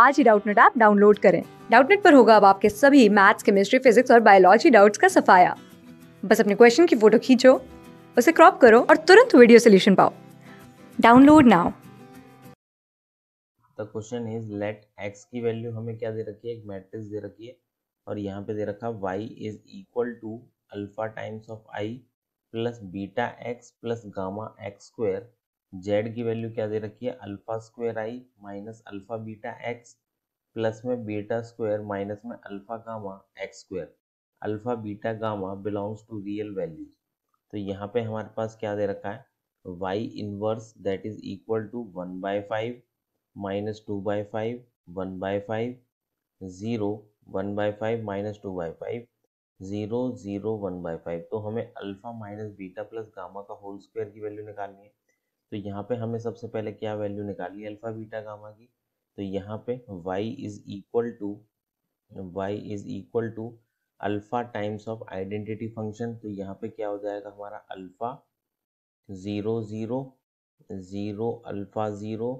आज ही Doubtnut app download करें डाउटनेट पर होगा अब आपके सभी मैथ्स केमिस्ट्री फिजिक्स और बायोलॉजी डाउट्स का सफाया बस अपने क्वेश्चन की फोटो खींचो उसे क्रॉप करो और तुरंत वीडियो सोल्यूशन पाओ download now the question is let x की वैल्यू हमें क्या दे रखी है एक मैट्रिक्स दे रखी है और यहाँ पे दे रखा है y is equal to alpha times of i plus beta x plus gamma x square Z की वैल्यू क्या दे रखी है alpha square I minus alpha beta x plus में बीटा स्क्वायर माइनस में alpha gamma x square alpha beta gamma belongs to real values तो यहाँ पे हमारे पास क्या दे रखा है Y inverse that is equal to one by five minus two by five one by five zero one by five minus two by five zero zero one by five तो हमें alpha minus beta plus gamma का whole square की value निकालनी है तो यहाँ पे हमें सबसे पहले क्या वैल्यू निकाली अल्फ़ा बीटा गामा की तो यहाँ पे y is equal to y is equal to alpha times of identity function तो यहाँ पे क्या हो जाएगा हमारा alpha zero zero zero alpha zero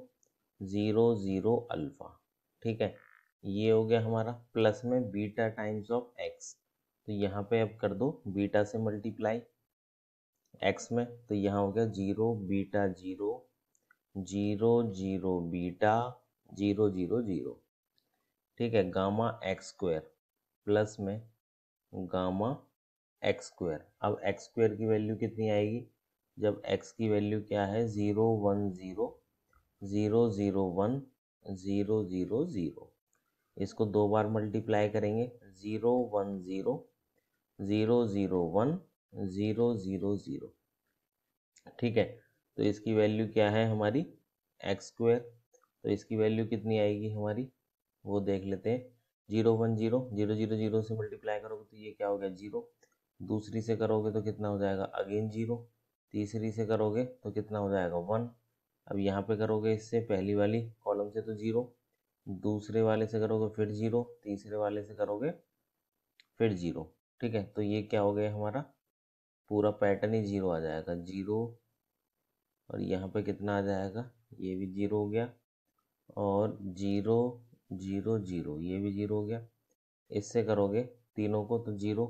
zero zero alpha ठीक है ये हो गया हमारा प्लस में बीटा टाइम्स ऑफ एक्स तो यहाँ पे अब कर दो बीटा से मल्टीप्लाई एक्स में तो यहाँ हो गया zero beta zero zero zero beta zero zero zero ठीक है गामा एक्स स्क्वायर प्लस में गामा एक्स स्क्वायर अब एक्स स्क्वायर की वैल्यू कितनी आएगी जब एक्स की वैल्यू क्या है zero one zero zero zero one zero zero zero इसको दो बार मल्टीप्लाई करेंगे zero one zero zero zero one zero zero zero ठीक है तो इसकी वैल्यू क्या है हमारी एक्स स्क्वेयर तो इसकी वैल्यू कितनी आएगी हमारी वो देख लेते हैं zero one zero zero zero zero से मल्टीप्लाई करोगे तो ये क्या हो गया जीरो दूसरी से करोगे तो कितना हो जाएगा अगेन जीरो तीसरी से करोगे तो कितना हो जाएगा वन अब यहाँ पे करोगे इससे पहली वाली कॉलम से तो जीरो दूसरे वाले से करोगे फिर जीरो तीसरे वाले से करोगे फिर जीरो ठीक है तो ये क्या हो गया हमारा पूरा पैटर्न ही ज़ीरो आ जाएगा ज़ीरो और यहाँ पे कितना आ जाएगा ये भी ज़ीरो हो गया और ज़ीरो ज़ीरो ज़ीरो ये भी ज़ीरो हो गया इससे करोगे तीनों को तो ज़ीरो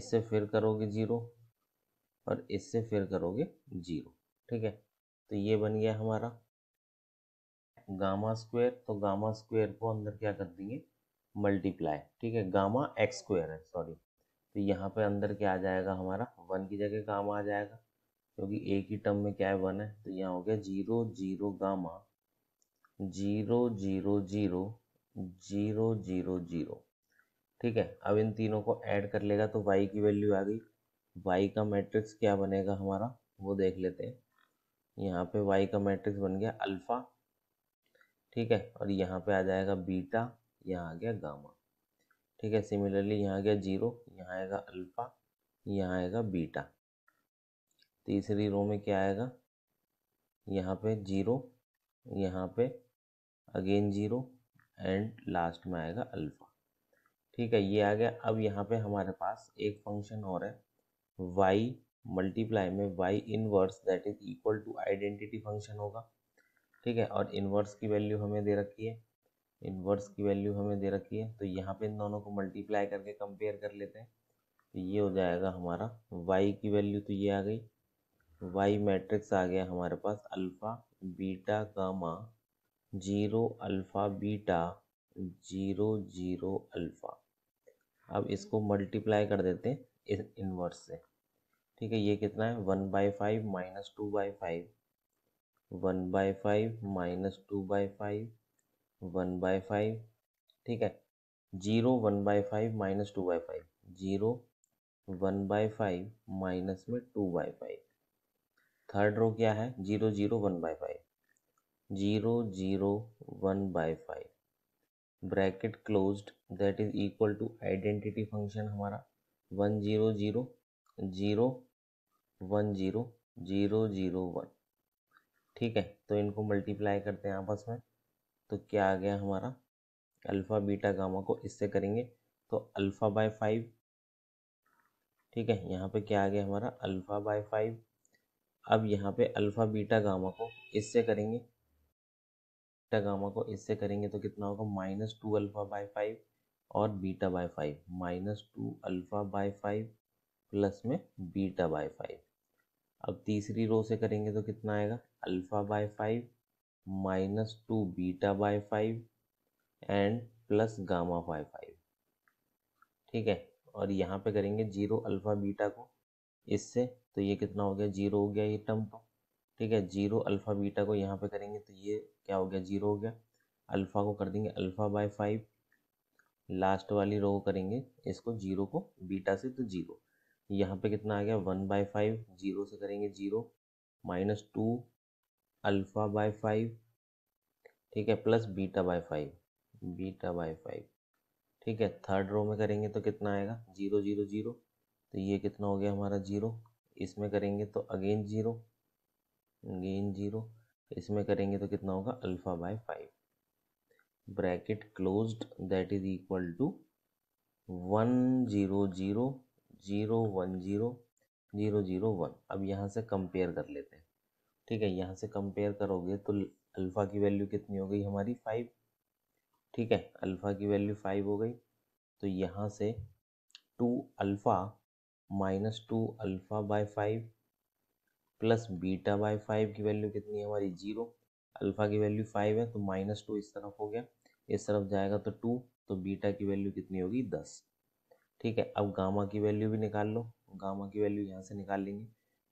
इससे फिर करोगे ज़ीरो और इससे फिर करोगे ज़ीरो ठीक है तो ये बन गया हमारा गामा स्क्वायर तो गामा स्क्वायर को अंदर क्या कर देंगे मल्टीप्लाई ठीक है गामा एक्स स्क्वायर है सॉरी तो यहाँ पे अंदर क्या आ जाएगा हमारा वन की जगह गामा आ जाएगा क्योंकि एक ही टर्म में क्या है वन है तो यहाँ हो गया zero zero gamma zero zero zero zero zero zero ठीक है अब इन तीनों को ऐड कर लेगा तो वाई की वैल्यू आ गई वाई का मैट्रिक्स क्या बनेगा हमारा वो देख लेते हैं यहाँ पे वाई का मैट्रिक्स बन गया अल्फ़ा ठीक है और यहाँ पे आ जाएगा बीटा यहाँ आ गया गामा ठीक है सिमिलरली यहाँ गया जीरो यहाँ आएगा अल्फ़ा यहाँ आएगा बीटा तीसरी रो में क्या आएगा यहाँ पे जीरो यहाँ पे अगेन जीरो एंड लास्ट में आएगा अल्फ़ा ठीक है ये आ गया अब यहाँ पे हमारे पास एक फंक्शन और है वाई मल्टीप्लाई में y inverse that is equal to identity function होगा ठीक है और इनवर्स की वैल्यू हमें दे रखी है इनवर्स की वैल्यू हमें दे रखी है तो यहाँ पे इन दोनों को मल्टीप्लाई करके कंपेयर कर लेते हैं तो ये हो जाएगा हमारा वाई की वैल्यू तो ये आ गई वाई मैट्रिक्स आ गया हमारे पास alpha beta gamma zero alpha beta zero zero alpha अब इसको मल्टीप्लाई कर देते हैं इनवर्स से ठीक है ये कितना है one by five minus two by five one by five minus two by five one by five ठीक है zero one by five minus two by five zero one by five minus में two by five third row क्या है zero zero one by five zero zero one by five bracket closed that is equal to identity function हमारा one zero zero zero one zero zero zero one ठीक है तो इनको multiply करते हैं आपस में तो क्या आ गया हमारा अल्फ़ा बीटा गामा को इससे करेंगे तो अल्फ़ा बाय फाइव ठीक है यहाँ पे क्या आ गया हमारा अल्फ़ा बाय फाइव अब यहाँ पे अल्फ़ा बीटा गामा को इससे करेंगे बीटा गामा को इससे करेंगे तो कितना होगा minus two alpha by five और beta by five minus two alpha by five plus में बीटा बाय फाइव अब तीसरी रो से करेंगे तो कितना आएगा alpha by five minus two beta by five and plus gamma by five ठीक है और यहाँ पे करेंगे जीरो अल्फ़ा बीटा को इससे तो ये कितना हो गया जीरो हो गया ये टर्म तो ठीक है जीरो अल्फ़ा बीटा को यहाँ पे करेंगे तो ये क्या हो गया जीरो हो गया अल्फ़ा को कर देंगे अल्फ़ा बाय फाइव लास्ट वाली रो करेंगे इसको जीरो को बीटा से तो जीरो यहाँ पे कितना आ गया वन बाय फाइव जीरो से करेंगे zero minus two alpha by five ठीक है plus beta by five beta by five ठीक है थर्ड रो में करेंगे तो कितना आएगा जीरो जीरो जीरो तो ये कितना हो गया हमारा जीरो इसमें करेंगे तो अगेन जीरो अगेन जीरो इसमें करेंगे तो कितना होगा alpha by five bracket closed that is equal to one zero zero zero one zero zero zero one अब यहाँ से कंपेयर कर लेते हैं ठीक है यहाँ से कंपेयर करोगे तो अल्फ़ा की वैल्यू कितनी हो गई हमारी फाइव ठीक है अल्फ़ा की वैल्यू फाइव हो गई तो यहाँ से two alpha minus two alpha by five plus beta by five की वैल्यू कितनी है हमारी जीरो अल्फ़ा की वैल्यू फाइव है तो माइनस टू इस तरफ हो गया इस तरफ जाएगा तो टू तो बीटा की वैल्यू कितनी होगी दस ठीक है अब गामा की वैल्यू भी निकाल लो गामा की वैल्यू यहाँ से निकाल लेंगे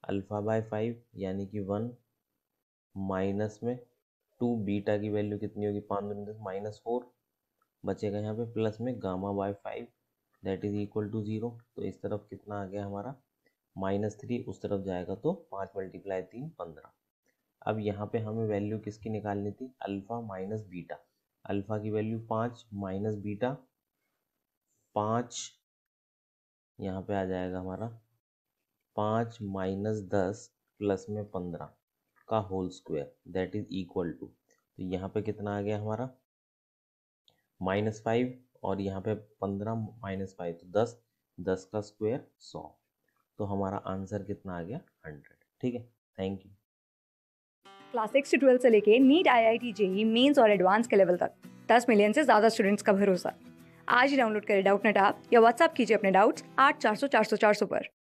अल्फ़ा बाय फाइव यानी कि वन माइनस में टू बीटा की वैल्यू कितनी होगी पाँच दूनी दस माइनस फोर बचेगा यहाँ पे प्लस में gamma by five that is equal to zero तो इस तरफ कितना आ गया हमारा माइनस थ्री उस तरफ जाएगा तो पाँच मल्टीप्लाई तीन पंद्रह अब यहाँ पे हमें वैल्यू किसकी निकालनी थी अल्फ़ा माइनस बीटा अल्फ़ा की वैल्यू पाँच माइनस बीटा पाँच यहाँ पे आ जाएगा हमारा पाँच माइनस दस प्लस में पंद्रह का whole square that is equal to तो यहाँ पे कितना आ गया हमारा माइनस फाइव और यहाँ पे पंद्रह माइनस फाइव तो दस दस का स्क्वायर सौ तो हमारा आंसर कितना आ गया हंड्रेड ठीक है थैंक यू क्लास सिक्स से ट्वेल्थ से लेके NEET I I T JEE mains और एडवांस के लेवल तक दस मिलियन से ज़्यादा स्टूडेंट्स का भरोसा आज ही डाउनलोड करें डाउट नेट आप या व्हाट्सअप कीजिए अपने डाउट्स आठ चार सौ चार सौ चार सौ पर